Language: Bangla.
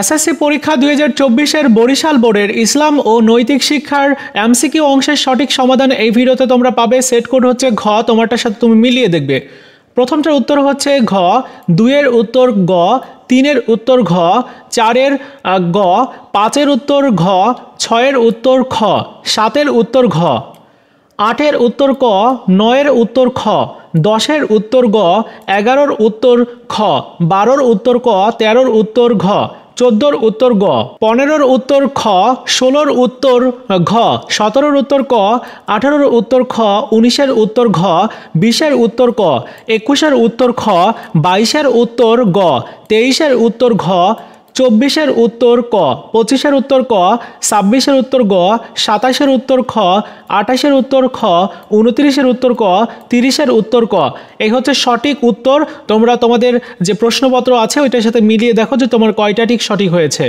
এসএসসি পরীক্ষা দুই হাজার চব্বিশের বরিশাল বোর্ডের ইসলাম ও নৈতিক শিক্ষার এমসিকিউ অংশের সঠিক সমাধান এই ভিডিওতে তোমরা পাবে সেট কোড হচ্ছে ঘ তোমারটার সাথে তুমি মিলিয়ে দেখবে প্রথমটার উত্তর হচ্ছে ঘ দুইয়ের উত্তর গ তিনের উত্তর ঘ চারের গ পাঁচের উত্তর ঘ ছয়ের উত্তর খ সাতের উত্তর ঘ আটের উত্তর ক নয়ের উত্তর খ দশের উত্তর গ এগারোর উত্তর খ বারোর উত্তর ক তেরোর উত্তর ঘ চোদ্দোর উত্তর গ পনেরোর উত্তর খ ষোলোর উত্তর ঘ সতেরোর উত্তর ক আঠারোর উত্তর খ উনিশের উত্তর ঘ বিশের উত্তর ক একুশের উত্তর খ বাইশের উত্তর গ তেইশের উত্তর ঘ চব্বিশের উত্তর ক পঁচিশের উত্তর ক ছাব্বিশের উত্তর গ সাতাশের উত্তর খ আঠাশের উত্তর খ উনত্রিশের উত্তর ক তিরিশের উত্তর ক এই হচ্ছে সঠিক উত্তর তোমরা তোমাদের যে প্রশ্নপত্র আছে ওইটার সাথে মিলিয়ে দেখো যে তোমার কয়টা ঠিক সঠিক হয়েছে